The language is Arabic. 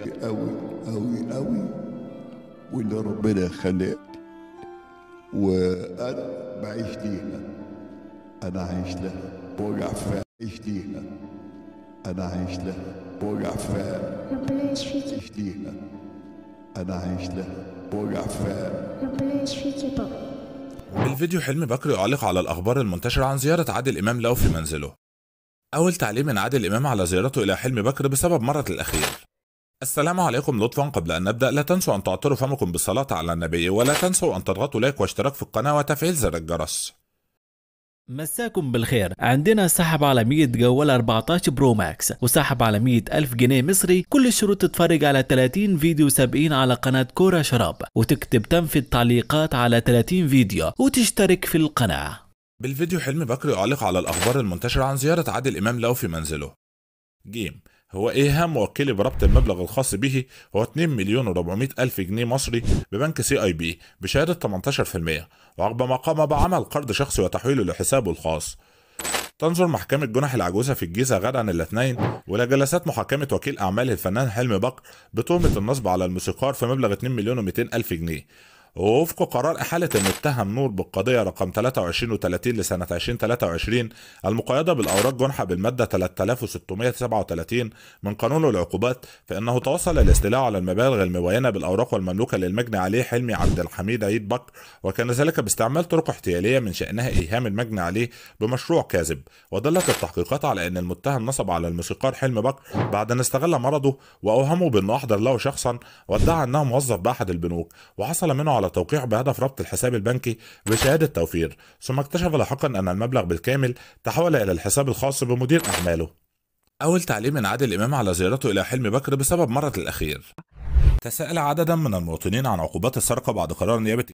قوي قوي قوي وان ربنا خلقني وانا بعيش ليها انا عايش لها بوجع فيها عيش ليها انا عايش لها بوجع فيها ربنا يشفيك عيش ليها انا عايش لها بوجع فيها ربنا يشفيك يا بابا بالفيديو حلمي بكر يعلق على الأخبار المنتشرة عن زيارة عادل إمام له في منزله أول تعليق من عادل إمام على زيارته إلى حلمي بكر بسبب مرض الأخير السلام عليكم لطفا قبل أن نبدأ لا تنسوا أن تعطروا فمكم بالصلاة على النبي ولا تنسوا أن تضغطوا لايك واشتراك في القناة وتفعيل زر الجرس مساكم بالخير عندنا سحب على 100 جوال 14 برو ماكس وسحب على 100 ألف جنيه مصري كل الشروط تتفرج على 30 فيديو سابقين على قناة كورة شراب وتكتب تم في التعليقات على 30 فيديو وتشترك في القناة بالفيديو حلمي بكري يعلق على الأخبار المنتشرة عن زيارة عادل إمام لو في منزله جيم هو ايه هام موكلي بربط المبلغ الخاص به هو 2 مليون و400 الف جنيه مصري ببنك سي اي بي بشهاده 18% وعقب ما قام بعمل قرض شخصي وتحويله لحسابه الخاص تنظر محكمة جنح العجوزة في الجيزة غدا الاثنين ولا جلسات محاكمة وكيل أعمال الفنان حلمي بكر بتهمة النصب على الموسيقار في مبلغ 2 مليون و200 ألف جنيه ووفق قرار إحالة المتهم نور بالقضية رقم 23 و30 لسنة 2023 المقيدة بالأوراق جنحة بالمادة 3637 من قانون العقوبات فإنه توصل الاستيلاء على المبالغ المباينة بالأوراق والمملوكة للمجني عليه حلمي عبد الحميد عيد بكر وكان ذلك باستعمال طرق احتيالية من شأنها إيهام المجني عليه بمشروع كاذب ودلت التحقيقات على أن المتهم نصب على الموسيقار حلمي بكر بعد أن استغل مرضه وأوهمه بأنه أحضر له شخصا وادعى أنه موظف بأحد البنوك وحصل منه على التوقيع بهدف ربط الحساب البنكي بشهادة توفير ثم اكتشف لاحقا أن المبلغ بالكامل تحول إلى الحساب الخاص بمدير أعماله أول تعليم من عادل إمام على زيارته إلى حلم بكر بسبب مرة الأخير تساءل عددا من المواطنين عن عقوبات السرقة بعد قرار نيابة